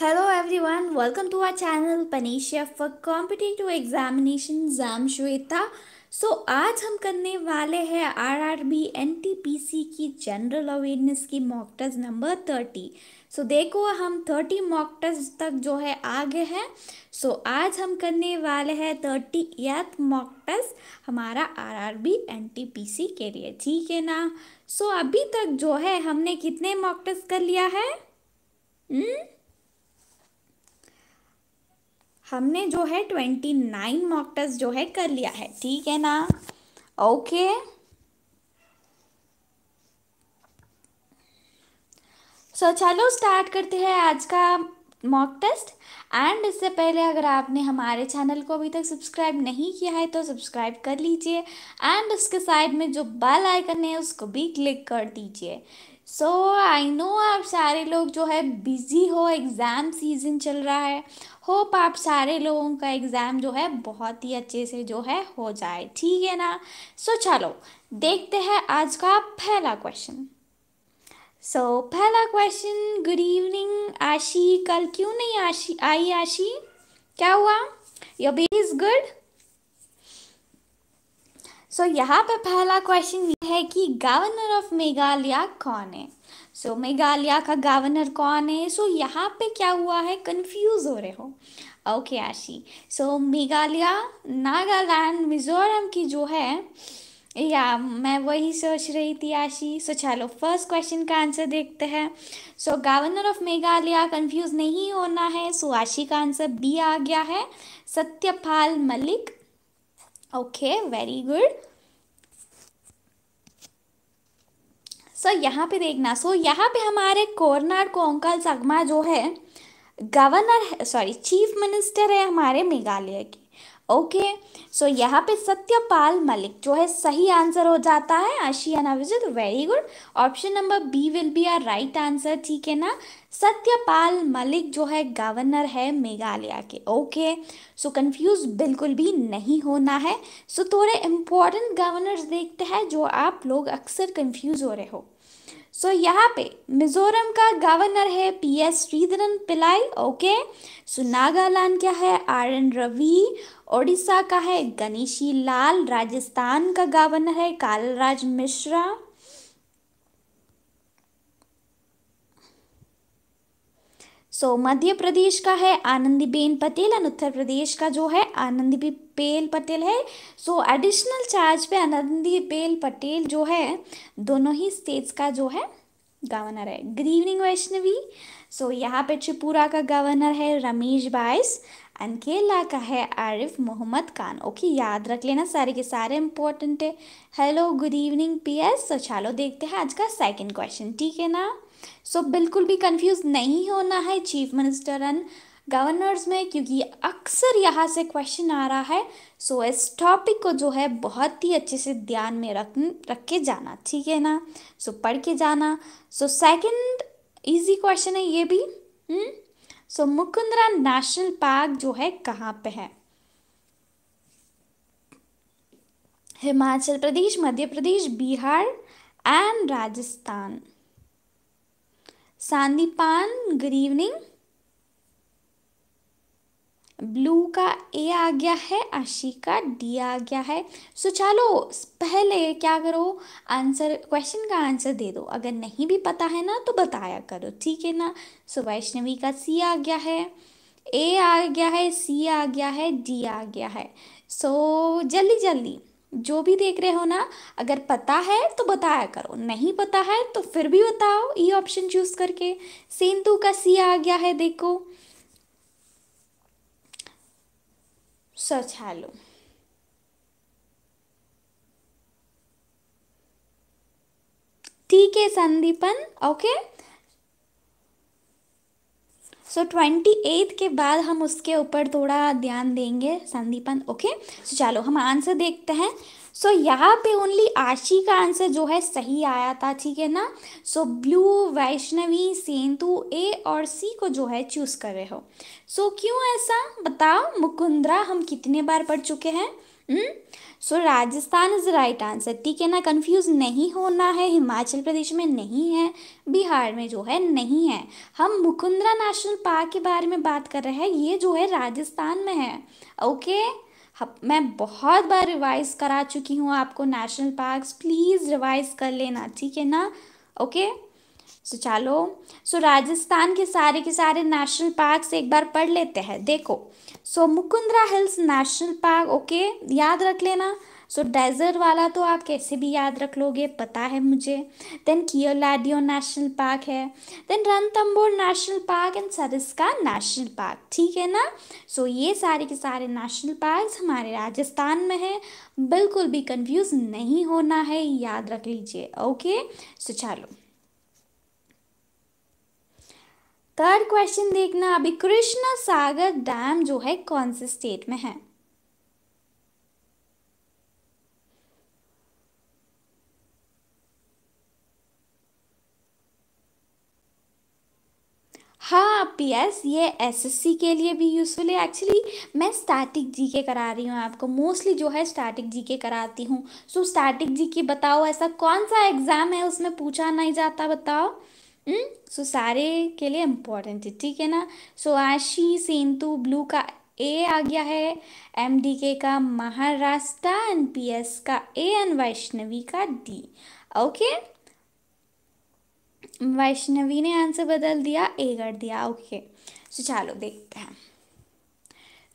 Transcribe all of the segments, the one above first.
Hello everyone welcome to our channel Panacea for competitive examination जाम Shweta so आज हम करने वाले हैं R R B N T P C की जनरल अवेयरनेस की mock test number thirty so देखो हम थर्टी मॉक टेस्ट तक जो है आगे हैं सो so, आज हम करने वाले हैं थर्टी एथ मॉक टेस्ट हमारा R R B N T P C के लिए ठीक है ना सो so, अभी तक जो है हमने कितने मॉक टेस्ट कर लिया है हम्म? हमने जो है ट्वेंटी नाइन मॉक टेस्ट जो है कर लिया है ठीक है ना ओके सो so, चलो स्टार्ट करते हैं आज का मॉक टेस्ट एंड इससे पहले अगर आपने हमारे चैनल को अभी तक सब्सक्राइब नहीं किया है तो सब्सक्राइब कर लीजिए एंड उसके साइड में जो बेल आइकन है उसको भी क्लिक कर दीजिए सो आई नो आप सारे लोग जो है बिज़ी हो एग्ज़ाम सीज़न चल रहा है होप आप सारे लोगों का एग्ज़ाम जो है बहुत ही अच्छे से जो है हो जाए ठीक है ना सो चलो देखते हैं आज का पहला क्वेश्चन सो so, पहला क्वेश्चन गुड इवनिंग आशी कल क्यों नहीं आशी आई आशी क्या हुआ your baby is good so यहाँ पे पहला क्वेश्चन ये है कि गवर्नर ऑफ मेघालय कौन है सो so, मेघालय का गवर्नर कौन है सो so, यहाँ पे क्या हुआ है कंफ्यूज हो रहे हो ओके आशी सो मेघालय नागालैंड मिजोरम की जो है या मैं वही सोच रही थी आशी सो so, चलो फर्स्ट क्वेश्चन का आंसर देखते हैं so governor of Meghalaya confuse नहीं होना है सो so, आशी का आंसर बी आ गया है Satyapal Malik okay very good so यहाँ पे देखना सो यहाँ पे हमारे कोरनाड कोंकल सगमा जो है गवर्नर सॉरी चीफ मिनिस्टर है हमारे मेघालय के ओके सो यहाँ पे सत्यपाल मलिक जो है सही आंसर हो जाता है Aashiyana Vijit very good option number B will be our right answer ठीक है ना सत्यपाल मलिक जो है गवर्नर है मेघालय के ओके सो कंफ्यूज बिल्कुल भी नहीं होना है सो so, थोड़े इम्पोर्टेंट गवर्नर्स देखते हैं जो आप लोग अक्सर कंफ्यूज हो रहे हो सो so, यहाँ पे मिजोरम का गवर्नर है पी एस श्रीधरन पिलाई ओके सो नागालैंड क्या है आर एन रवि ओडिशा का है गणेशी लाल राजस्थान का गवर्नर है कालराज मिश्रा सो मध्य प्रदेश का है आनंदीबेन पटेल एंड उत्तर प्रदेश का जो है आनंदी पेल पटेल है सो एडिशनल चार्ज पे आनंदी पेल पटेल जो है दोनों ही स्टेट्स का जो है गवर्नर है गुड इवनिंग वैष्णवी सो यहाँ पे त्रिपुरा का गवर्नर है रमेश बाइस एंड केरला का है आरिफ मोहम्मद खान ओके याद रख लेना सारे के सारे इंपॉर्टेंट है hello good evening P S so चलो देखते हैं आज का सेकेंड क्वेश्चन ठीक है ना सो so, बिल्कुल भी कंफ्यूज नहीं होना है चीफ मिनिस्टर एंड गवर्नर्स में क्योंकि अक्सर यहाँ से क्वेश्चन आ रहा है सो so, इस टॉपिक को जो है बहुत ही अच्छे से ध्यान में रख रख के जाना ठीक है ना सो so, पढ़ के जाना सो सेकंड इजी क्वेश्चन है ये भी so hmm? so, Mukundra national park जो है कहाँ पे है Himachal Pradesh Madhya Pradesh Bihar and Rajasthan Sandipan good evening blue का ए आ गया है आशी का डी आ गया है सो चलो पहले क्या करो आंसर क्वेश्चन का आंसर दे दो अगर नहीं भी पता है ना तो बताया करो ठीक है ना सो वैष्णवी का सी आ गया है ए आ गया है सी आ गया है डी आ गया है सो जल्दी जल्दी जो भी देख रहे हो ना अगर पता है तो बताया करो नहीं पता है तो फिर भी बताओ ये ऑप्शन चूज करके सेंतु का सी आ गया है देखो सचालो ठीक है Sandipan okay so twenty eighth के बाद हम उसके ऊपर थोड़ा ध्यान देंगे संदीपन ओके सो so, चलो हम आंसर देखते हैं सो so, यहाँ पे ओनली आशी का आंसर जो है सही आया था ठीक है ना सो ब्लू वैष्णवी सेंतु ए और सी को जो है चूज़ कर रहे हो सो so, क्यों ऐसा बताओ मुकुंद्रा हम कितने बार पढ़ चुके हैं hmm? So Rajasthan is right answer ठीक है ना कंफ्यूज नहीं होना है हिमाचल प्रदेश में नहीं है बिहार में जो है नहीं है हम मुकुंदरा नेशनल पार्क के बारे में बात कर रहे हैं ये जो है राजस्थान में है ओके मैं बहुत बार रिवाइज़ करा चुकी हूँ आपको नेशनल पार्क्स प्लीज़ रिवाइज़ कर लेना ठीक है ना ओके सो चलो सो राजस्थान के सारे के सारे नेशनल पार्क एक बार पढ़ लेते हैं देखो so so, Mukundra hills national park okay याद रख लेना सो so, डेजर्ट वाला तो आप कैसे भी याद रख लोगे पता है मुझे देन कियोलाडियो नेशनल पार्क है then Ranthambore national park and Sariska national park ठीक है ना सो so, ये सारे के सारे नेशनल पार्क हमारे राजस्थान में हैं बिल्कुल भी कंफ्यूज नहीं होना है याद रख लीजिए ओके सो so, चलो थर्ड क्वेश्चन देखना अभी कृष्णा सागर डैम जो है कौन से स्टेट में है हाँ पी एस ये एस एस सी के लिए भी यूज़फुल है एक्चुअली मैं स्टैटिक जी के करा रही हूँ आपको मोस्टली जो है स्टैटिक जी के कराती हूँ सो स्टैटिक जी के बताओ ऐसा कौन सा एग्ज़ाम है उसमें पूछा नहीं जाता बताओ सो hmm? सारे के लिए इम्पोर्टेंट है ठीक है ना सो आशी सेंतु ब्लू का ए आ गया है एम डी के का महाराष्ट्र एन पी एस का ए एन वैष्णवी का डी ओके वैष्णवी ने आंसर बदल दिया ए कर दिया ओके सो चलो देखते हैं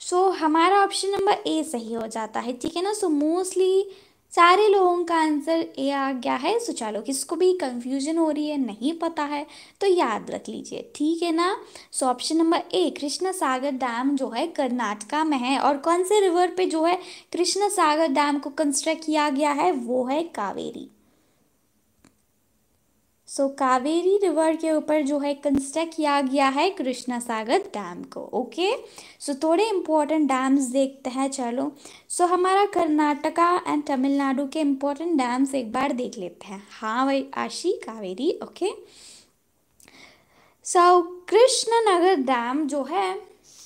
सो so, हमारा ऑप्शन नंबर ए सही हो जाता है ठीक है ना सो मोस्टली सारे लोगों का आंसर ए आ गया है सो तो चलो किसको भी कंफ्यूजन हो रही है नहीं पता है तो याद रख लीजिए ठीक है ना so option number A Krishna Sagar dam जो है कर्नाटका में है और कौन से रिवर पे जो है कृष्ण सागर डैम को कंस्ट्रक्ट किया गया है वो है Kaveri so so, Kaveri river के ऊपर जो है कंस्ट्रक्ट किया गया है कृष्णा सागर डैम को ओके सो so, थोड़े इम्पोर्टेंट डैम्स देखते हैं चलो सो so, हमारा कर्नाटका एंड तमिलनाडु के इम्पोर्टेंट डैम्स एक बार देख लेते हैं हाँ भाई Aashi Kaveri okay so Krishnanagar dam जो है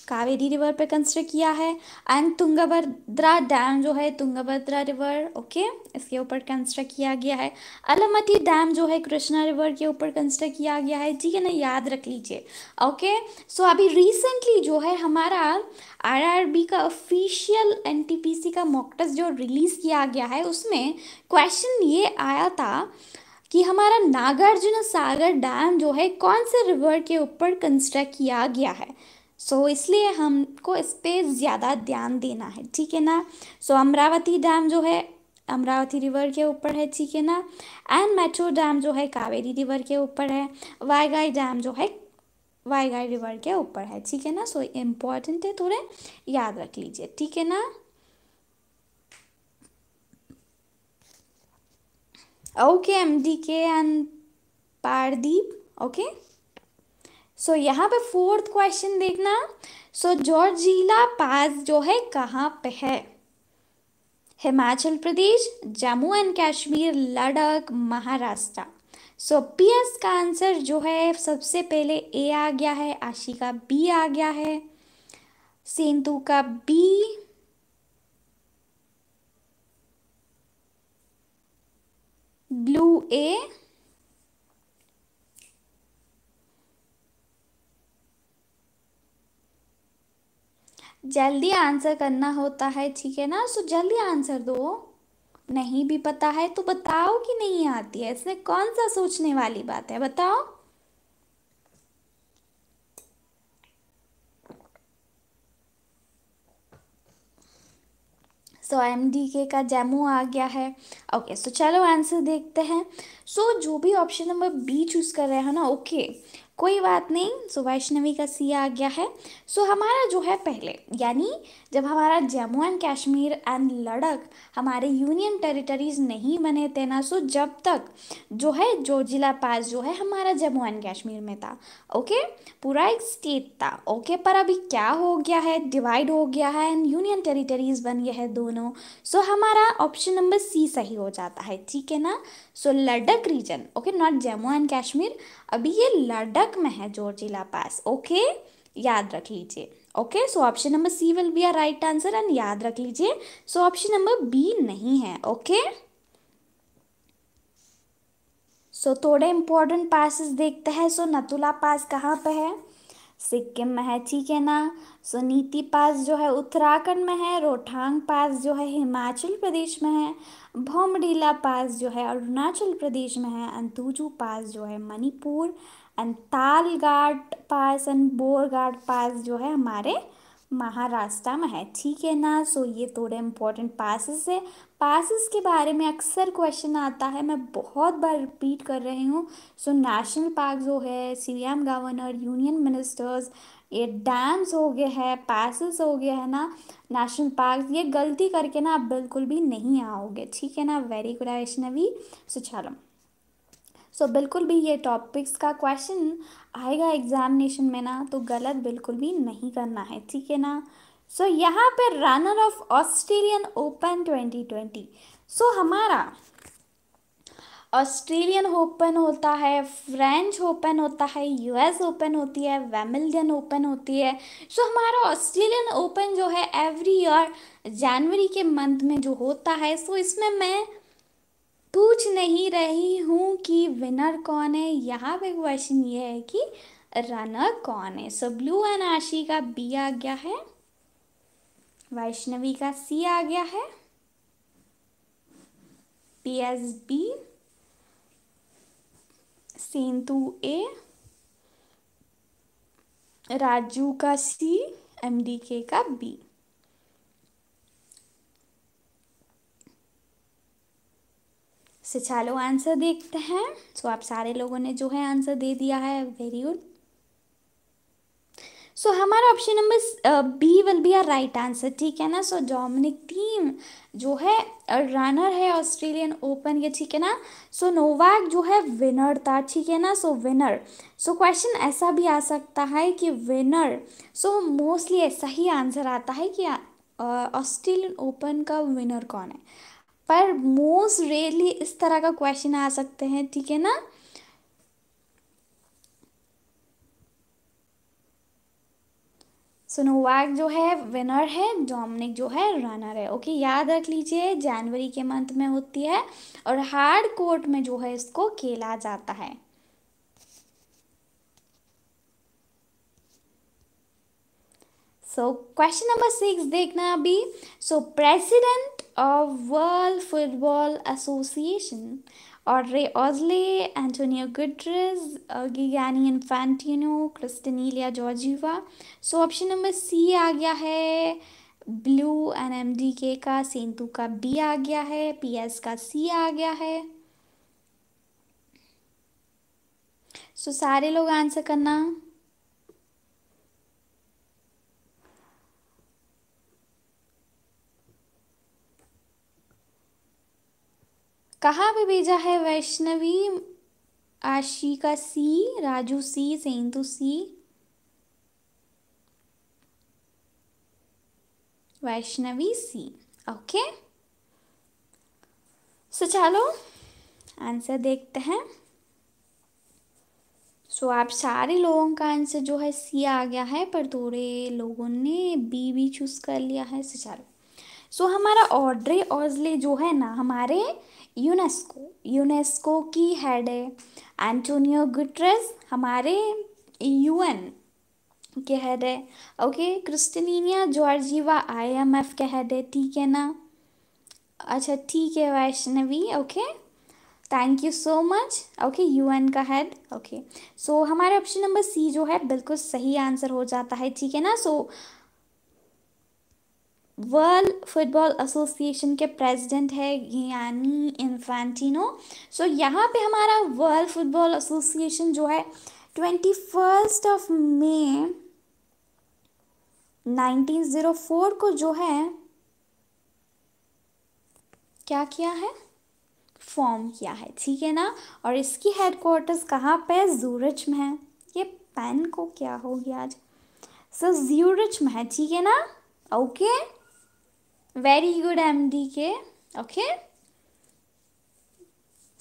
कावेरी रिवर पे कंस्ट्रक्ट किया है एंड तुंगभद्रा डैम जो है तुंगभद्रा रिवर ओके इसके ऊपर कंस्ट्रक्ट किया गया है अलमती डैम जो है कृष्णा रिवर के ऊपर कंस्ट्रक्ट किया गया है ठीक है ना याद रख लीजिए ओके सो अभी रिसेंटली जो है हमारा आरआरबी का ऑफिशियल एनटीपीसी का मॉक जो रिलीज़ किया गया है उसमें क्वेश्चन ये आया था कि हमारा नागार्जुन सागर डैम जो है कौन से रिवर के ऊपर कंस्ट्रक्ट किया गया है सो so, इसलिए हमको इस पर ज़्यादा ध्यान देना है ठीक है ना सो so, अमरावती डैम जो है अमरावती रिवर के ऊपर है ठीक है ना एंड मेट्रो डैम जो है कावेरी रिवर के ऊपर है वायगाई डैम जो है वायगाई रिवर के ऊपर है ठीक है ना सो so, इम्पॉर्टेंट है थोड़े याद रख लीजिए ठीक है ना ओके एम डी के and Paradip okay so so, यहाँ पे फोर्थ क्वेश्चन देखना सो जॉर्जिला पास जो है कहाँ पे है Himachal Pradesh Jammu and Kashmir Ladakh Maharashtra so P S का आंसर जो है सबसे पहले ए आ गया है आशी का बी आ गया है सेंतु का बी ब्लू ए जल्दी आंसर करना होता है ठीक है ना सो जल्दी आंसर दो नहीं भी पता है तो बताओ कि नहीं आती है इसमें कौन सा सोचने वाली बात है बताओ सो एम डी के का जेमो आ गया है ओके okay, सो so चलो आंसर देखते हैं सो so, जो भी ऑप्शन नंबर बी चूज़ कर रहे हैं ना ओके okay, कोई बात नहीं सो वैष्णवी का सी आ गया है सो हमारा जो है पहले यानी जब हमारा जम्मू एंड कश्मीर एंड लड़क हमारे यूनियन टेरिटरीज नहीं बने थे ना सो जब तक जो है जो जिला पास जो है हमारा जम्मू एंड कश्मीर में था ओके पूरा एक स्टेट था ओके पर अभी क्या हो गया है डिवाइड हो गया है एंड यूनियन टेरिटरीज बन गए हैं दोनों सो हमारा ऑप्शन नंबर सी सही हो जाता है ठीक है ना so Ladakh region okay not Jammu and Kashmir अभी ये लडक में है जोरजिला पास ओके okay? याद रख लीजिए okay so option number C will be our right answer and याद रख लीजिए सो ऑप्शन नंबर बी नहीं है ओके okay? सो so, थोड़े इंपॉर्टेंट पासिस देखते हैं सो so, नतुला पास कहाँ पे है सिक्किम में है ठीक है ना सुनीति पास जो है उत्तराखंड में है रोहठांग पास जो है हिमाचल प्रदेश में है भोमडीला पास जो है अरुणाचल प्रदेश में है अंतुजू पास जो है Manipur and Thalghat pass and Borghat pass जो है हमारे महाराष्ट्र में है ठीक है ना सो ये थोड़े इम्पोर्टेंट पासिस है पासिस के बारे में अक्सर क्वेश्चन आता है मैं बहुत बार रिपीट कर रही हूँ सो नेशनल पार्क जो है सी गवर्नर यूनियन मिनिस्टर्स ये डैम्स हो गए हैं पासिस हो गया है ना नेशनल पार्क ये गलती करके ना आप बिल्कुल भी नहीं आओगे ठीक है ना वेरी गुड वैष्णवी सो चलो सो so, बिल्कुल भी ये टॉपिक्स का क्वेश्चन आएगा एग्जामिनेशन में ना तो गलत बिल्कुल भी नहीं करना है ठीक है ना सो so, यहाँ पर runner of Australian open 2020 so so, हमारा ऑस्ट्रेलियन ओपन होता है फ्रेंच ओपन होता है यूएस ओपन होती है वेमिलियन ओपन होती है सो so, हमारा ऑस्ट्रेलियन ओपन जो है एवरी ईयर जनवरी के मंथ में जो होता है सो so, इसमें मैं पूछ नहीं रही हूँ कि विनर कौन है यहाँ पे क्वेश्चन ये है कि रनर कौन है सो ब्लू एंड आशी का बी आ गया है वैष्णवी का सी आ गया है P S B Sentu A Raju का सी एम डी के का बी से चलो आंसर देखते हैं सो तो so, आप सारे लोगों ने जो है आंसर दे दिया है वेरी गुड सो हमारा option number B will be our right answer ठीक है ना सो डोमिनिक टीम जो है रनर है ऑस्ट्रेलियन ओपन के ठीक है ना सो so, नोवाक जो है विनर था ठीक है ना so so, winner so so, question ऐसा भी आ सकता है कि विनर सो मोस्टली ऐसा ही आंसर आता है कि ऑस्ट्रेलियन uh, ओपन का विनर कौन है पर मोस्ट रेयरली इस तरह का क्वेश्चन आ सकते हैं ठीक है ना सोनोवाक जो है विनर है डोमिनिक जो है रनर है ओके याद रख लीजिए जनवरी के मंथ में होती है और हार्ड कोर्ट में जो है इसको खेला जाता है सो क्वेश्चन नंबर सिक्स देखना अभी so president of World Football Association, Audrey Osley, Antonio Guterres, uh, Gianni Infantino, Cristinelia Georgieva. So option number C आ गया है blue and M D K का सेंतु का बी आ गया है पी एस का सी आ गया है सो so, सारे लोग आंसर करना कहाँ पे भेजा है Vaishnavi Ashika C Raju C Sentu C Vaishnavi C okay so चलो आंसर देखते हैं सो so, आप सारे लोगों का आंसर जो है सी आ गया है पर थोड़े लोगों ने बी भी चूज़ कर लिया है सो चलो सो so, हमारा ऑर्डरे ऑजले जो है ना हमारे यूनेस्को यूनेस्को की हेड है एंटोनियो गुटरेस हमारे यूएन के हेड है ओके क्रिस्टिनिया जॉर्जीवा आईएमएफ के हेड है ठीक है ना अच्छा ठीक है Vaishnavi okay thank you so much okay UN का हेड ओके सो हमारे ऑप्शन नंबर सी जो है बिल्कुल सही आंसर हो जाता है ठीक है ना so so, world football association के प्रेसिडेंट है यानी इन्फेंटिनो सो so, यहाँ पे हमारा वर्ल्ड फुटबॉल एसोसिएशन जो है ट्वेंटी फर्स्ट ऑफ मे 1904 को जो है क्या किया है फॉर्म किया है ठीक है ना और इसकी हेडक्वार्टर्स कहाँ पे जूरच में है ये पेन को क्या हो गया आज सर जूरच में है ठीक है ना okay okay? very good mdk okay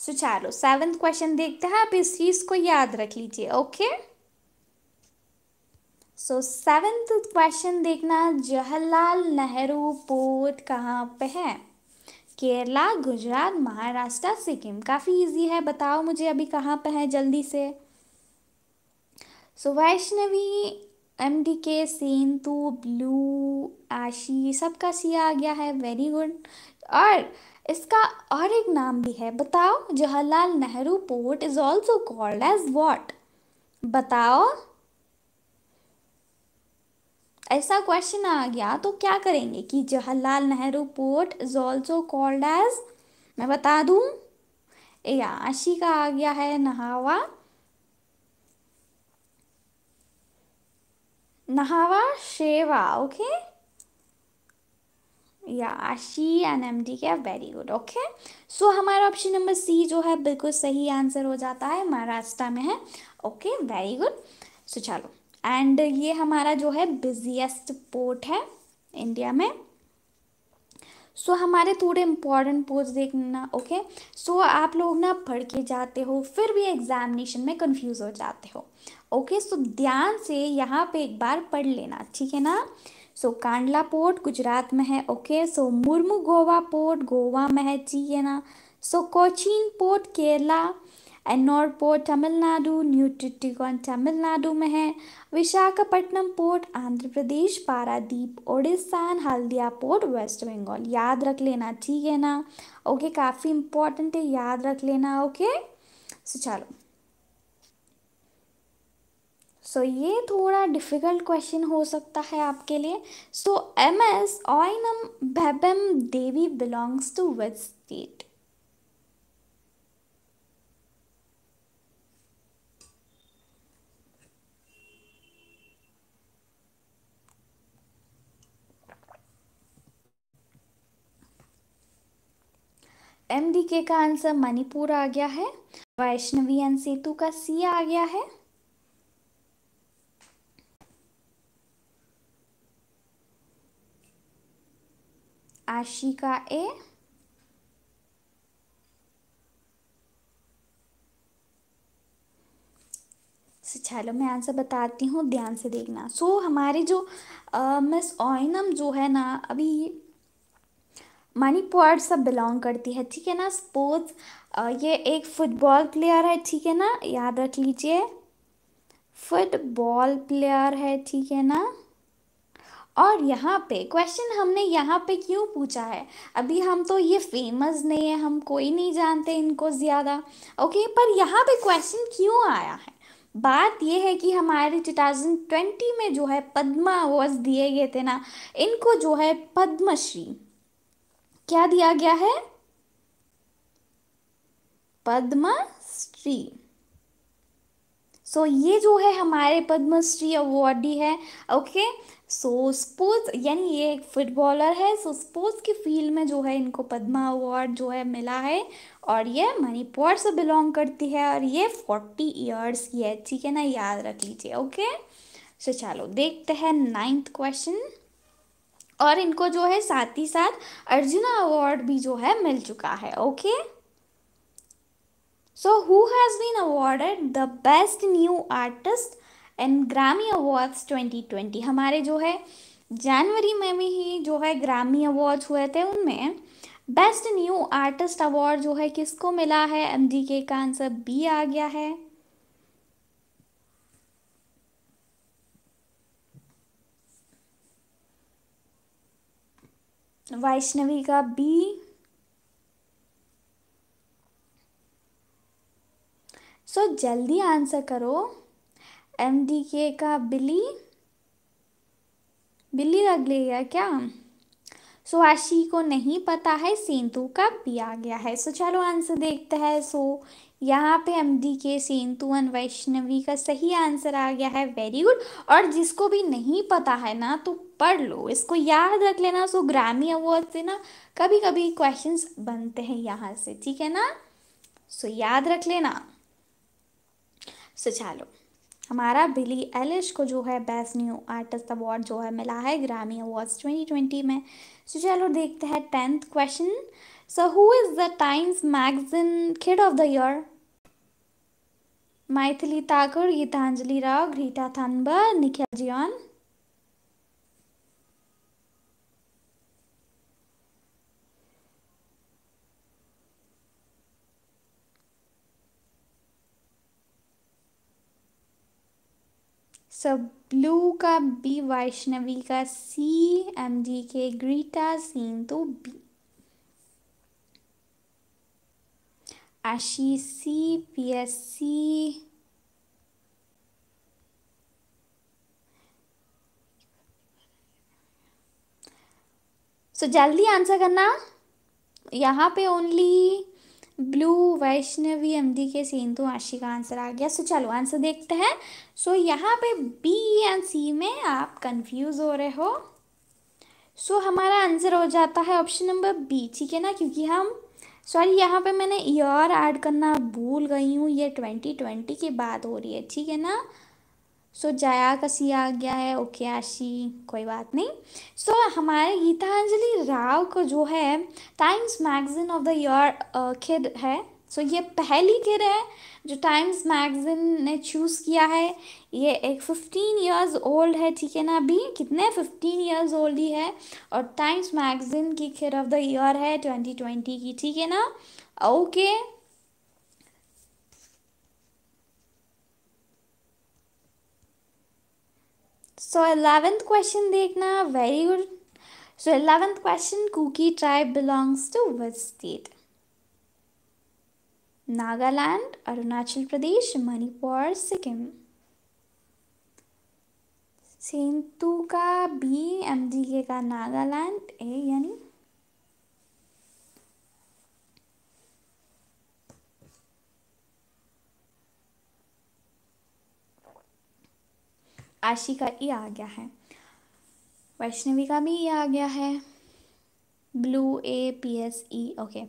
so so, चलो सेवेंथ क्वेश्चन देखते हैं आप इस चीज को याद रख लीजिए ओके सो सेवेंथ क्वेश्चन देखना जवाहरलाल नेहरू पोर्ट कहाँ पे है केरला गुजरात महाराष्ट्र सिक्किम काफ़ी इजी है बताओ मुझे अभी कहाँ पे है जल्दी से so so, Vaishnavi M D K Sentu blue आशी सबका सी आ गया है वेरी गुड और इसका और एक नाम भी है बताओ Jawaharlal Nehru port is also called as what बताओ ऐसा क्वेश्चन आ गया तो क्या करेंगे कि Jawaharlal Nehru port is also called as मैं बता दूँ ए आशी का आ गया है नहावा Nahava Sheva, okay? या शी एंड एम डी क्या वेरी गुड ओके सो हमारा ऑप्शन नंबर सी जो है बिल्कुल सही आंसर हो जाता है महाराष्ट्र में है ओके वेरी गुड सो चलो एंड ये हमारा जो है बिजिएस्ट पोर्ट है इंडिया में सो so, हमारे थोड़े इम्पॉर्टेंट पोस्ट देखना ओके okay? सो so, आप लोग ना पढ़ के जाते हो फिर भी एग्जामिनेशन में कंफ्यूज हो जाते हो ओके सो ध्यान से यहाँ पे एक बार पढ़ लेना ठीक है ना सो कांडला पोर्ट गुजरात में है okay so Mormugao Goa port Goa में है ठीक है ना so Cochin port Kerala Ennore port Tamil Nadu new Tuticorin Tamil Nadu में है Visakhapatnam port Andhra Pradesh Paradip Odisha Haldia port west Bengal याद रख लेना ठीक है ना ओके काफ़ी इंपॉर्टेंट है याद रख लेना ओके सो चलो सो so, ये थोड़ा डिफ़िकल्ट क्वेश्चन हो सकता है आपके लिए so M S Oinam Bembem Devi belongs to which state M D K का आंसर मणिपुर आ गया है वैष्णवी एन सेतु का सी आ गया है राशि का ए चलो मैं आंसर बताती हूँ ध्यान से देखना सो so, हमारे जो मिस ऑयनम जो है ना अभी मणिपुर सब बिलोंग करती है ठीक है ना स्पोर्ट्स ये एक फुटबॉल प्लेयर है ठीक है ना याद रख लीजिए फुटबॉल प्लेयर है ठीक है ना और यहाँ पे क्वेश्चन हमने यहाँ पे क्यों पूछा है अभी हम तो ये फेमस नहीं है हम कोई नहीं जानते इनको ज़्यादा ओके पर यहाँ पे क्वेश्चन क्यों आया है बात यह है कि हमारे 2020 में जो है पद्मा अवार्ड दिए गए थे ना इनको जो है पद्मश्री क्या दिया गया है पद्मश्री सो so, ये जो है हमारे पद्मश्री अवॉर्डी है ओके सो स्पोर्ट्स यानी ये एक फुटबॉलर है सो so, स्पोर्ट्स की फील्ड में जो है इनको पद्मा अवार्ड जो है मिला है और ये मणिपुर से बिलोंग करती है और ये फोर्टी ईयर्स की है ठीक है ना याद रख लीजिए ओके सो so, चलो देखते हैं नाइन्थ क्वेश्चन और इनको जो है साथ ही साथ अर्जुना अवार्ड भी जो है मिल चुका है okay So who has been awarded the best new artist in Grammy awards 2020 हमारे जो है जनवरी में भी ही जो है ग्रामी अवार्ड्स हुए थे उनमें बेस्ट न्यू आर्टिस्ट अवार्ड जो है किसको मिला है एम के का आंसर बी आ गया है वैष्णवी का बी सो so, जल्दी आंसर करो एम डी के का बिल्ली बिल्ली लग लेगा क्या सो आशी को नहीं पता है सेंतु कब पिया गया है सो so, चलो आंसर देखते हैं सो so, यहाँ पे एम डी के सेंतु एन वैष्णवी का सही आंसर आ गया है वेरी गुड और जिसको भी नहीं पता है ना तो पढ़ लो इसको याद रख लेना सो ग्रामी अवार्ड से ना कभी कभी क्वेश्चंस बनते हैं यहाँ से ठीक है ना सो so, याद रख लेना सुचालू हमारा बिली एलिश को जो है बेस्ट न्यू आर्टिस्ट अवार्ड जो है मिला है ग्रामी अवार्ड्स 2020 में सो चलो देखते हैं tenth question so who is the Times magazine kid of the year Maithili Thakur Gitanjali Rao Greta Thunberg Nikhil जियान सब ब्लू का बी वैष्णवी का सी एम जी के ग्रीटा सीन तो बी आशी सी पी एस सी सो जल्दी आंसर करना यहाँ पे only blue Vaishnavi M K सीन तो आशी का आंसर आ गया सो चलो आंसर देखते हैं सो यहाँ पे बी एंड सी में आप कंफ्यूज हो रहे हो सो हमारा आंसर हो जाता है ऑप्शन नंबर बी ठीक है ना क्योंकि हम सॉरी यहाँ पे मैंने ईयर ऐड करना भूल गई हूँ ये ट्वेंटी ट्वेंटी के बाद हो रही है ठीक है ना सो so, जया का सी आ गया है ओके आशी कोई बात नहीं सो so, हमारे गीतांजलि राव को जो है Times magazine of the year kid है सो so, ये पहली किड है जो टाइम्स मैगजीन ने चूज़ किया है ये एक फिफ्टीन ईयर्स ओल्ड है ठीक है ना अभी कितने फिफ्टीन ईयर्स ओल्ड ही है और टाइम्स मैगजीन की खिड ऑफ द ईयर है ट्वेंटी ट्वेंटी की ठीक है ना okay okay. So eleventh question देखना very good so eleventh question Kuki tribe belongs to which state Nagaland Arunachal Pradesh Manipur Sikkim Sentu का बी एम जी के का नागालैंड ए यानी आशी का ई आ गया है वैष्णवी का भी ई आ गया है blue A P S E okay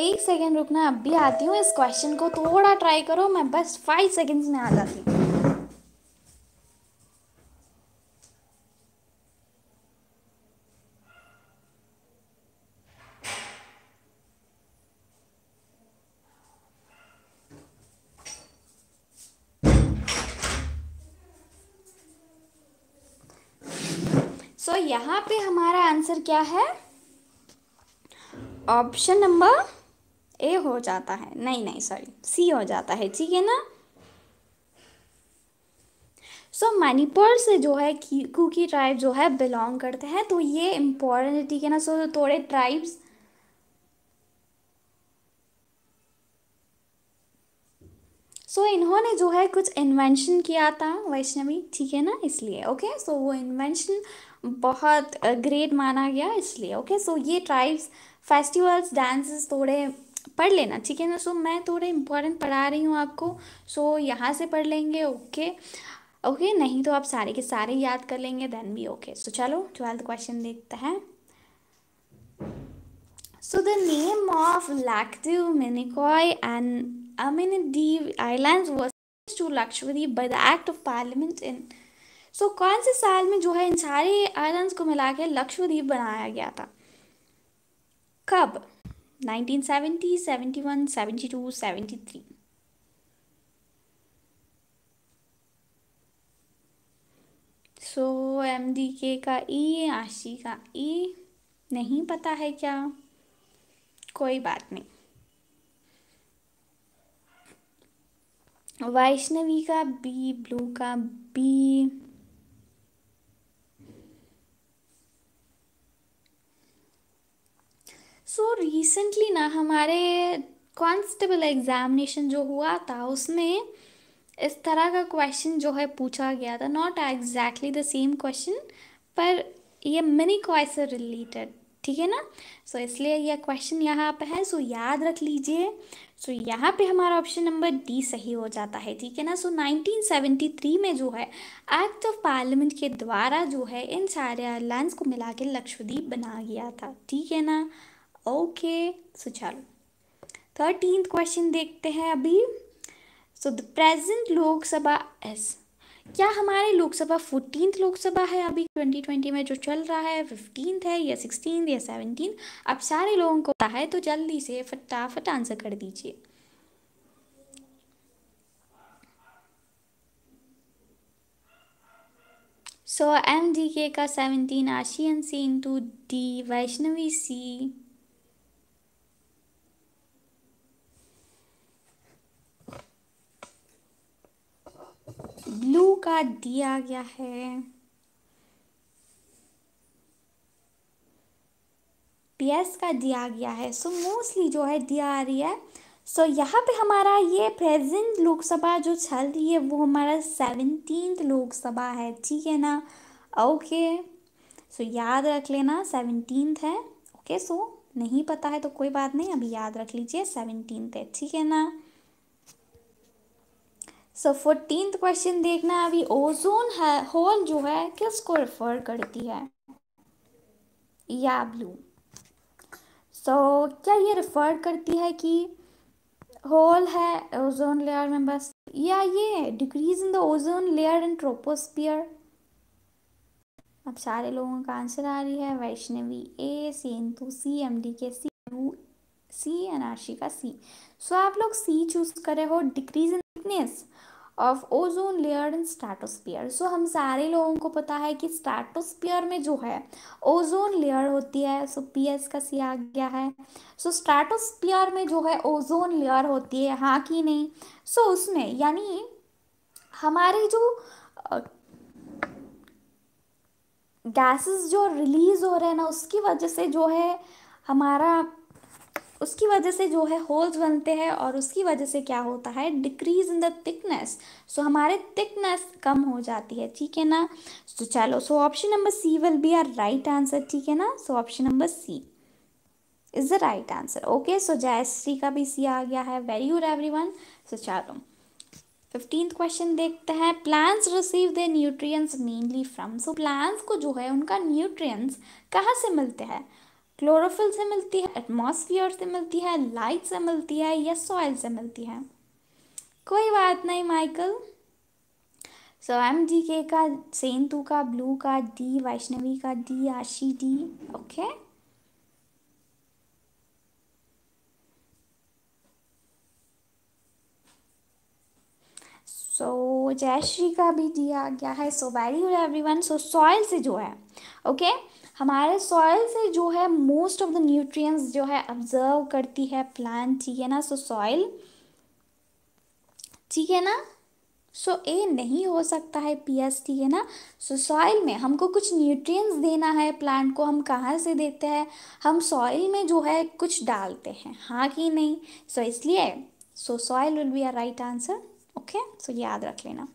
एक सेकेंड रुकना अब भी आती हूँ इस क्वेश्चन को थोड़ा ट्राई करो मैं बस फाइव सेकेंड्स में आ जाती हूँ सो so, यहाँ पे हमारा आंसर क्या है ऑप्शन नंबर ए हो जाता है नहीं नहीं सॉरी सी हो जाता है ठीक है ना सो so, मणिपुर से जो है कुकी ट्राइब जो है बिलोंग करते हैं तो ये इम्पोर्टेंट है ठीक है ना सो so, थोड़े ट्राइब्स सो so, इन्होंने जो है कुछ इन्वेंशन किया था वैष्णवी ठीक है ना इसलिए ओके सो so, वो इन्वेंशन बहुत ग्रेट माना गया इसलिए ओके सो ये ट्राइब्स फेस्टिवल्स डांसेस थोड़े पढ़ लेना ठीक है ना सो मैं थोड़े इम्पोर्टेंट पढ़ा रही हूँ आपको सो यहाँ से पढ़ लेंगे ओके ओके नहीं तो आप सारे के सारे याद कर लेंगे देन भी ओके सो चलो ट्वेल्थ क्वेश्चन देखते हैं so the name of Laccadive Minicoy and Amindivi island to Lakshadweep by the act of parliament in so so, कौन से साल में जो है इन सारे आइलैंड्स को मिला के लक्षद्वीप बनाया गया था कब 1970, 71, 72, 73 सो एम डी के का ई e, आशी का ई e, नहीं पता है क्या कोई बात नहीं वैष्णवी का बी ब्लू का बी सो so, रिसेंटली ना हमारे कॉन्स्टेबल एग्जामिनेशन जो हुआ था उसमें इस तरह का क्वेश्चन जो है पूछा गया था not exactly the same question पर ये मिनी क्वाइस रिलेटेड ठीक है ना सो so, इसलिए यह क्वेश्चन यहाँ पे है सो so, याद रख लीजिए सो so, यहाँ पे हमारा ऑप्शन नंबर डी सही हो जाता है ठीक है ना सो so, 1973 में जो है एक्ट ऑफ पार्लियामेंट के द्वारा जो है इन सारे एयरलाइंस को मिला के लक्षद्वीप बना गया था ठीक है ना ओके सो चलो थर्टीन क्वेश्चन देखते हैं अभी so the present Lok Sabha is क्या हमारे लोकसभा फोर्टीन लोकसभा है अभी ट्वेंटी ट्वेंटी में जो चल रहा है फिफ्टीन है या सिक्सटीन या सेवनटीन अब सारे लोगों को पता है तो जल्दी से फटाफट आंसर कर दीजिए सो एम डी के का सेवनटीन आशियन सी इंटू डी वैष्णवी सी ब्लू का दिया गया है पीएस का दिया गया है सो so, मोस्टली जो है दिया आ रही है सो so, यहाँ पे हमारा ये प्रेजेंट लोकसभा जो चल रही है वो हमारा सेवनटीन लोकसभा है ठीक है ना ओके okay. सो so, याद रख लेना सेवनटीन है ओके okay, सो so, नहीं पता है तो कोई बात नहीं अभी याद रख लीजिए सेवनटीन है ठीक है ना सो फोर्टीन क्वेश्चन देखना है अभी ओजोन है होल जो है किसको रेफर करती है या ब्लू सो so, क्या ये रेफर करती है कि होल है ओजोन लेयर में बस या ये decrease in the ozone layer in troposphere अब सारे लोगों का आंसर आ रही है Vaishnavi A C C M D K C U C and Ashika C so आप लोग सी चूज करे हो decrease in thickness of ozone layer and stratosphere so हम सारे लोगों को पता है कि स्ट्रेटोस्पियर में जो है ओजोन लेयर होती है सो पी एस का सी आ गया है सो स्ट्रेटोस्पियर में जो है ओजोन लेयर होती है हाँ कि नहीं सो so, उसमें यानी हमारे जो गैसेस जो रिलीज हो रहे हैं ना उसकी वजह से जो है हमारा उसकी वजह से जो है होल्स बनते हैं और उसकी वजह से क्या होता है decrease in the thickness so हमारे थिकनेस कम हो जाती है ठीक है ना तो चलो so option number C will be our right answer ठीक है ना so option number C is the right answer okay so Jay Shri का भी सी आ गया है very good every one so चलो फिफ्टीन क्वेश्चन देखते हैं plants receive the nutrients mainly from so plants को जो है उनका न्यूट्रिएंट्स कहाँ से मिलते हैं क्लोरोफिल से मिलती है एटमॉस्फेयर से मिलती है लाइट से मिलती है या सॉइल से मिलती है कोई बात नहीं माइकल सो एम डी के का सेंतु का ब्लू का डी वैष्णवी का डी आशी डी ओके सो जयश्री का भी डी आ गया है so very good every one so soil से जो है ओके okay? हमारे सॉइल से जो है मोस्ट ऑफ द न्यूट्रिएंट्स जो है ऑब्जर्व करती है प्लांट ठीक है ना सो सॉइल ठीक है ना सो so, ए नहीं हो सकता है पी एस ठीक है ना सो so, सॉइल में हमको कुछ न्यूट्रिएंट्स देना है प्लांट को हम कहाँ से देते हैं हम सॉइल में जो है कुछ डालते हैं हाँ कि नहीं सो so, इसलिए so soil will be a right answer okay so याद रख लेना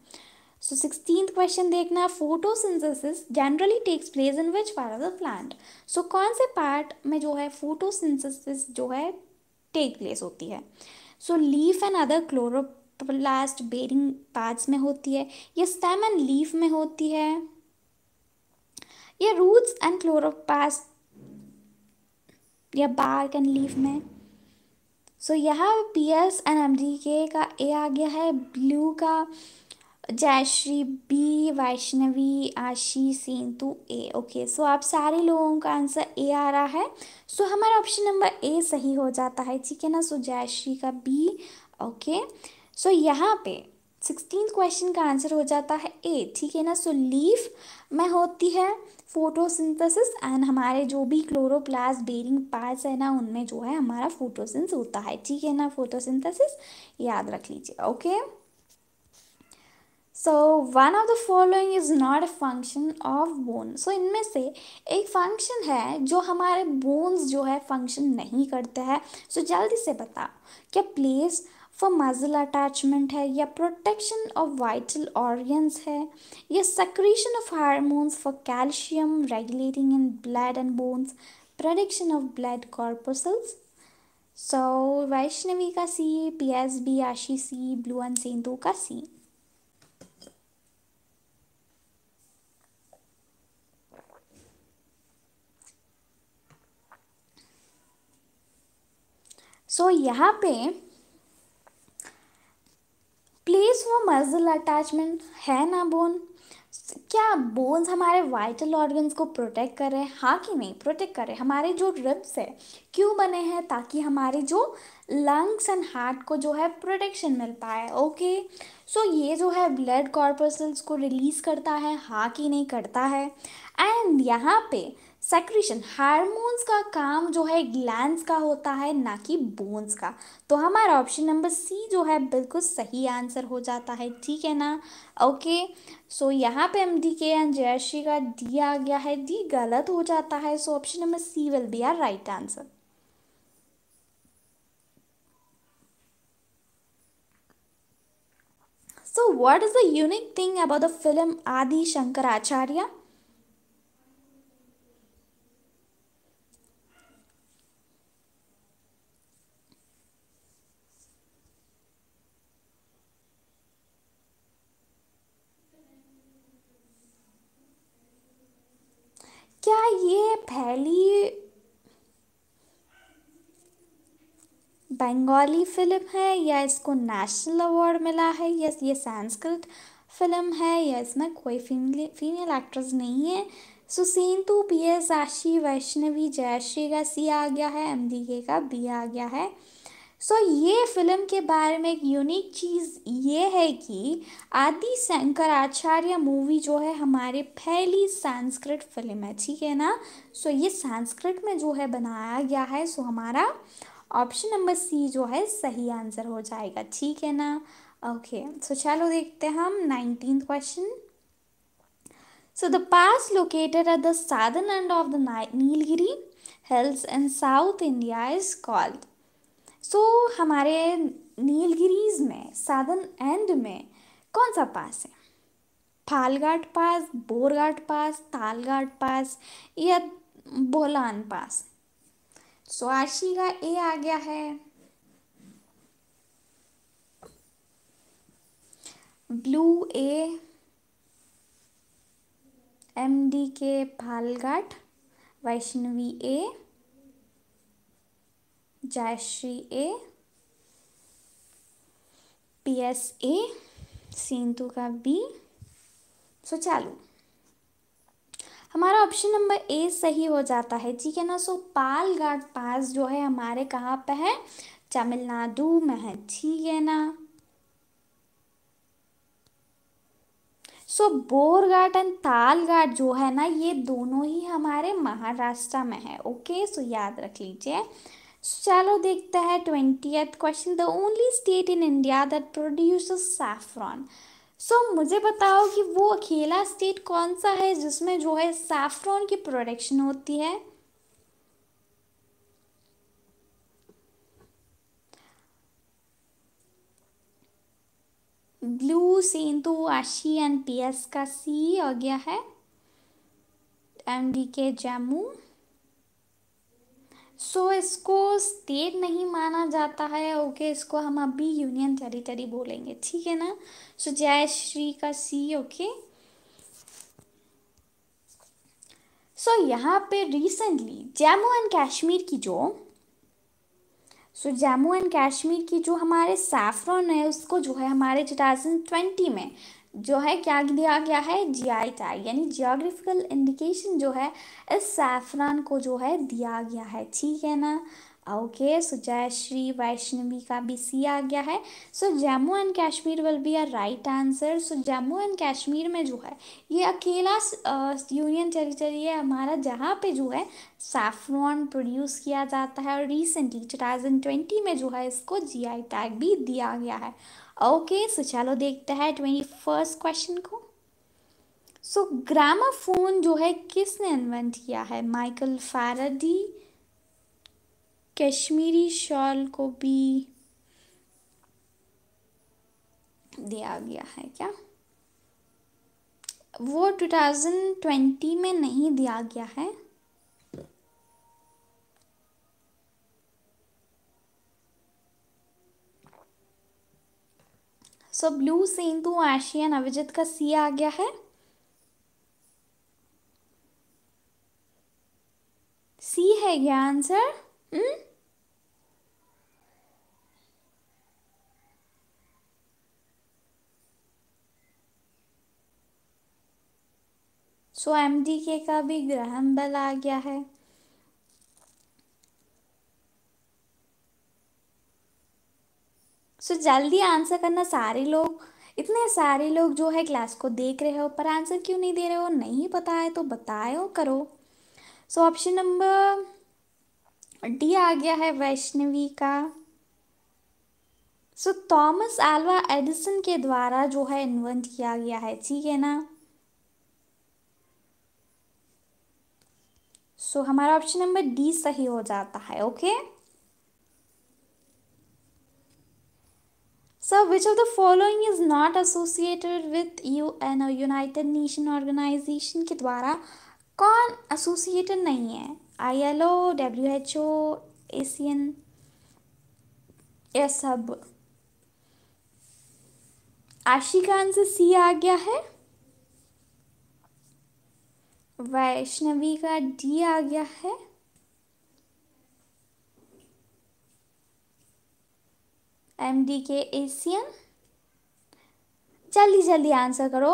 सो सिक्सटींथ क्वेश्चन देखना photosynthesis generally takes place in which part of the plant so कौन से पार्ट में जो है फोटोसिंथेसिस जो है टेक प्लेस होती है so leaf and other chloroplast bearing parts में होती है या स्टेम एंड लीफ में होती है या रूट्स एंड क्लोरोप्लास्ट या बार्क एंड लीफ में सो यह P S and M D K का ए आ गया है ब्लू का Jayashree B Vaishnavi Ashish Sentu A okay so आप सारे लोगों का आंसर ए आ रहा है सो so, हमारा ऑप्शन नंबर ए सही हो जाता है ठीक है ना सो so, जयश्री का बी ओके सो यहाँ पे सिक्सटीन क्वेश्चन का आंसर हो जाता है ए ठीक है ना सो लीफ में होती है फोटोसिंथेसिस एंड हमारे जो भी क्लोरोप्लास्ट बेरिंग पार्ट्स है ना उनमें जो है हमारा फोटोसिंस होता है ठीक है ना फोटोसिंथेसिस याद रख लीजिए okay okay? So one of the following is not a function of bone so इनमें से एक फंक्शन है जो हमारे बोन्स जो है फंक्शन नहीं करते हैं सो so, जल्दी से बताओ क्या प्लेस फॉर मजल अटैचमेंट है या प्रोटेक्शन ऑफ वाइटल ऑर्गन्स है या secretion of hormones for calcium regulating in blood and bones production of blood corpuscles so Vaishnavi का सी पी एस बी आशी सी ब्लू एंड सेंदू का सी सो so, यहाँ पे प्लीज़ वो मजल अटैचमेंट है ना बोन क्या बोन्स हमारे वाइटल ऑर्गन्स को प्रोटेक्ट कर रहे हैं हाँ कि नहीं प्रोटेक्ट कर रहे हमारे जो रिब्स है क्यों बने हैं ताकि हमारे जो लंग्स एंड हार्ट को जो है प्रोटेक्शन मिल पाए ओके सो so, ये जो है ब्लड कॉर्पसल्स को रिलीज़ करता है हाँ कि नहीं करता है एंड यहाँ पे सेक्रेशन हार्मोन्स का काम जो है ग्लैंड्स का होता है ना कि बोन्स का तो हमारा ऑप्शन नंबर सी जो है बिल्कुल सही आंसर हो जाता है ठीक है ना ओके सो यहाँ पे M D K N Jayashree का डी आ गया है डी गलत हो जाता है so option number C will be our right answer so what is the unique thing about the film Adi Shankaracharya ये पहली बंगाली फिल्म है या इसको नेशनल अवार्ड मिला है या ये संस्कृत फिल्म है या इसमें कोई फीमेल एक्ट्रेस नहीं है सुसेंतु पी एस आशी वैष्णवी जयश्री का सी आ गया है एम डी के का बी आ गया है सो so, ये फिल्म के बारे में एक यूनिक चीज़ ये है कि आदि शंकराचार्य मूवी जो है हमारे पहली संस्कृत फिल्म है ठीक है ना सो so, ये संस्कृत में जो है बनाया गया है सो so हमारा ऑप्शन नंबर सी जो है सही आंसर हो जाएगा ठीक है ना ओके okay, सो so चलो देखते हैं हम nineteen question so the pass located at the southern end of the Nilgiri hills in south India is called so so, हमारे नीलगिरीज में साधन एंड में कौन सा पास है फालघाट पास बोरघाट पास तालघाट पास या बोलान पास सो आशी का ए आ गया है blue A M D K Palghat Vaishnavi A Jayashree A P S A Sindhu का बी सो चालू हमारा ऑप्शन नंबर ए सही हो जाता है ठीक है ना सो पालघाट पास जो है हमारे कहाँ पे है तमिलनाडु में है ठीक है ना सो बोरघाट एंड तालघाट जो है ना ये दोनों ही हमारे महाराष्ट्र में है ओके सो याद रख लीजिए चलो देखते हैं twenty question the only state in India that produce saffron so मुझे बताओ कि वो अकेला स्टेट कौन सा है जिसमें जो है सैफ्रॉन की प्रोडक्शन होती है ब्लू सेंतु आशी एंड एस का सी आ गया है M D K Jammu so so, इसको स्टेट नहीं माना जाता है ओके okay, इसको हम अभी यूनियन टेरिटरी बोलेंगे ठीक है ना सो so, जय श्री का सी ओके सो यहाँ पे रिसेंटली जम्मू एंड कश्मीर की जो सो जम्मू एंड कश्मीर की जो हमारे सैफरन है उसको जो है हमारे टू थाउजेंड ट्वेंटी में जो है क्या दिया गया है जीआई टैग यानी जियोग्राफिकल इंडिकेशन जो है इस सैफरान को जो है दिया गया है ठीक है ना ओके सो जयश्री वैष्णवी का भी सी आ गया है so Jammu and Kashmir will be a right answer so Jammu and Kashmir में जो है ये अकेला यूनियन टेरिटरी है हमारा जहाँ पे जो है सैफ्रॉन प्रोड्यूस किया जाता है और रिसेंटली टू थाउजेंड ट्वेंटी में जो है इसको जीआई टैग भी दिया गया है ओके सो चलो देखते हैं ट्वेंटी फर्स्ट क्वेश्चन को सो so, ग्रामाफोन जो है किसने इन्वेंट किया है माइकल फारदी कश्मीरी शॉल को भी दिया गया है क्या वो टू थाउजेंड ट्वेंटी में नहीं दिया गया है सो ब्लू सेंतु आशियन एशियन का सी आ गया है सी है क्या answer hmm so M D K का भी ग्रहण बल आ गया है सो so, जल्दी आंसर करना सारे लोग इतने सारे लोग जो है क्लास को देख रहे हो पर आंसर क्यों नहीं दे रहे हो नहीं पता है तो बताओ करो सो ऑप्शन नंबर डी आ गया है वैष्णवी का सो थॉमस एल्वा एडिसन के द्वारा जो है इन्वेंट किया गया है ठीक है ना सो so, हमारा ऑप्शन नंबर डी सही हो जाता है okay okay? So which of the following is not associated with UN or United Nation Organization के द्वारा कौन associated नहीं है ILO, WHO, ASEAN ये सब आशी का आंसर सी आ गया है वैष्णवी का डी आ गया है एम डी के एशियन जल्दी जल्दी आंसर करो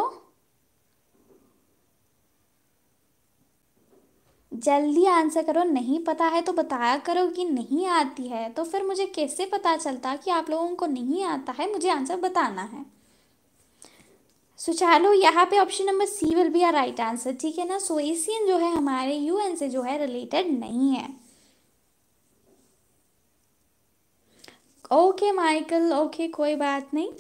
जल्दी आंसर करो नहीं पता है तो बताया करो कि नहीं आती है तो फिर मुझे कैसे पता चलता कि आप लोगों को नहीं आता है मुझे आंसर बताना है सो चलो यहाँ पे option number C will be our right answer ठीक है ना सो एशियन जो है हमारे यूएन से जो है रिलेटेड नहीं है ओके माइकल ओके कोई बात नहीं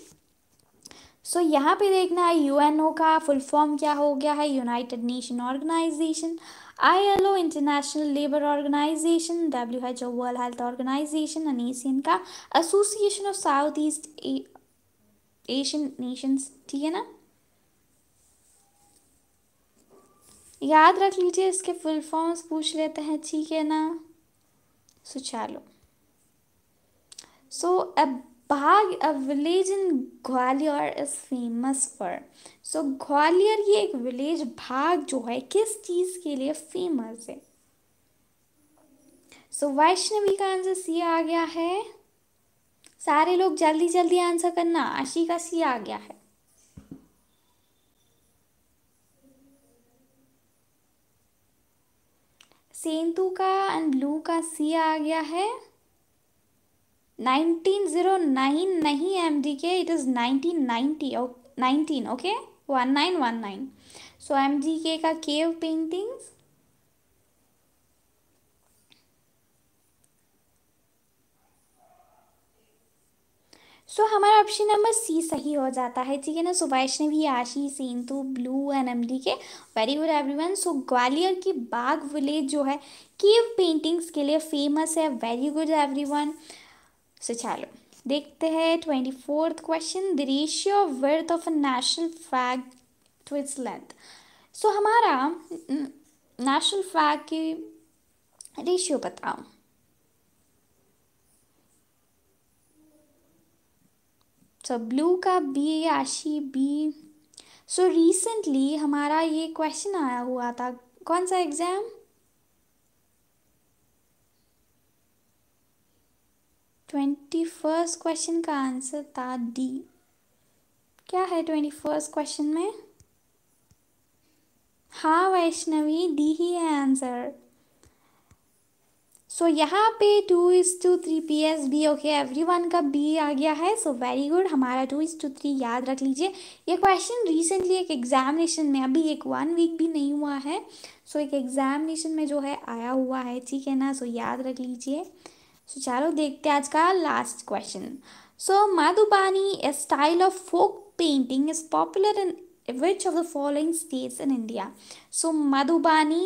सो so, यहाँ पे देखना है ओ का फुल फॉर्म क्या हो गया है United Nation Organisation ILO International Labour Organisation W H O World Health Organisation Asian का association of south east Asian nations ठीक है ना याद रख लीजिए इसके फुल फॉर्म्स पूछ लेते हैं ठीक है ना सो चलो So a Bagh a village in Gwalior is famous for so Gwalior ये एक विलेज भाग जो है किस चीज़ के लिए फेमस है सो so, वैष्णवी का आंसर सी आ गया है सारे लोग जल्दी जल्दी आंसर करना आशी का सी आ गया है सेंतु का एंड ब्लू का सी आ गया है 1909 नहीं है के it is 1990 O nineteen okay nine so के का केव पेंटिंग्स सो so, हमारा ऑप्शन नंबर सी सही हो जाता है ठीक है ना ने भी Ashi Sentu blue N M D K very good everyone so Gwalior की बाग विलेज जो है केव पेंटिंग्स के लिए फेमस है वेरी गुड एवरीवन सो चलो देखते हैं twenty fourth question the ratio of width of a national flag to its length so हमारा नेशनल फ्लैग की रेशियो बताओ सो ब्लू का बी आशी बी सो रिसेंटली हमारा ये क्वेश्चन आया हुआ था कौन सा एग्ज़ाम ट्वेंटी फर्स्ट क्वेश्चन का आंसर था डी क्या है ट्वेंटी फर्स्ट क्वेश्चन में हाँ वैष्णवी डी ही है आंसर सो so, यहाँ पे two is to three P S B okay everyone का बी आ गया है सो वेरी गुड हमारा टू इज टू थ्री याद रख लीजिए ये क्वेश्चन रिसेंटली एक एग्जामिनेशन में अभी एक वन वीक भी नहीं हुआ है सो so, एक एग्जामिनेशन में जो है आया हुआ है ठीक है ना सो so, याद रख लीजिए सो so, चलो देखते हैं आज का last question so Madhubani a style of folk painting is popular in which of the following states in India so Madhubani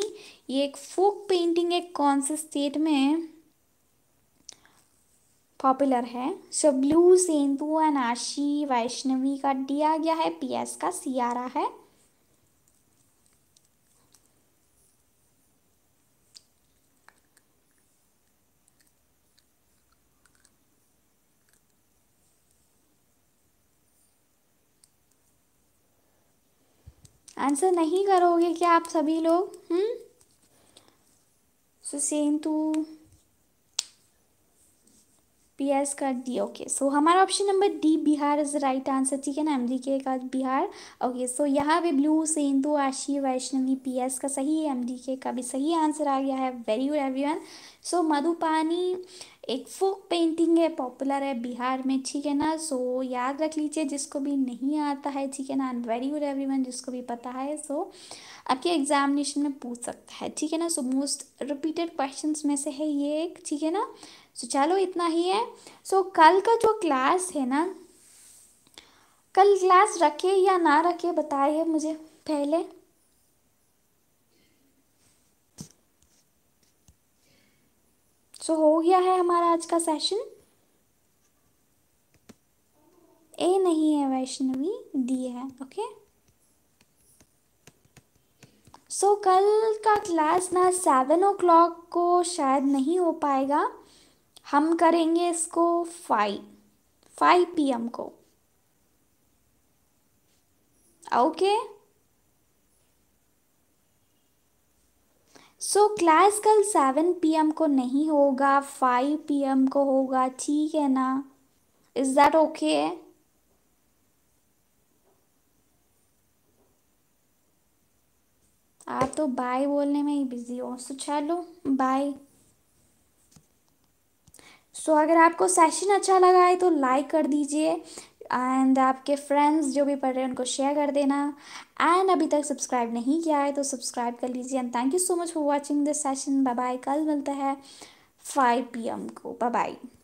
ये एक फोक पेंटिंग एक कौन से स्टेट में पॉपुलर है सो ब्लू सेंतु एंड आशी वैष्णवी का डी आ गया है पी एस का सी आ रहा है आंसर नहीं करोगे क्या आप सभी लोग hmm so same to P S कर दी ओके सो हमारा option number D Bihar is right answer ठीक है ना एम डी के का बिहार ओके सो यहाँ पे ब्लू सेंतु आशी वैष्णवी पी एस का सही है एम डी के का भी सही आंसर आ गया है very good every one so Madhubani एक फोक पेंटिंग है पॉपुलर है बिहार में ठीक है ना सो so, याद रख लीजिए जिसको भी नहीं आता है ठीक है ना एंड वेरी गुड वन जिसको भी पता है सो so, आपके एग्जामिनेशन में पूछ सकता है ठीक है ना सो मोस्ट रिपीटेड क्वेश्चन में से है ये एक ठीक है ना सो so, चलो इतना ही है सो so, कल का जो क्लास है ना कल क्लास रखे या ना रखे बताइए मुझे पहले सो so, हो गया है हमारा आज का सेशन ए नहीं है वैष्णवी डी है ओके सो so, कल का क्लास ना सेवन ओ क्लॉक को शायद नहीं हो पाएगा हम करेंगे इसको फाइव फाइव पी एम को ओके okay? सो क्लास कल सेवन पी एम को नहीं होगा फाइव पी एम को होगा ठीक है ना इज़ दैट ओके आप तो बाय बोलने में ही बिजी हो सो चलो बाय सो अगर आपको सेशन अच्छा लगा है तो लाइक कर दीजिए एंड आपके फ्रेंड्स जो भी पढ़ रहे हैं उनको शेयर कर देना एंड अभी तक सब्सक्राइब नहीं किया है तो सब्सक्राइब कर लीजिए and thank you so much for watching this session bye bye कल मिलता है फाइव पी एम को बाय बाय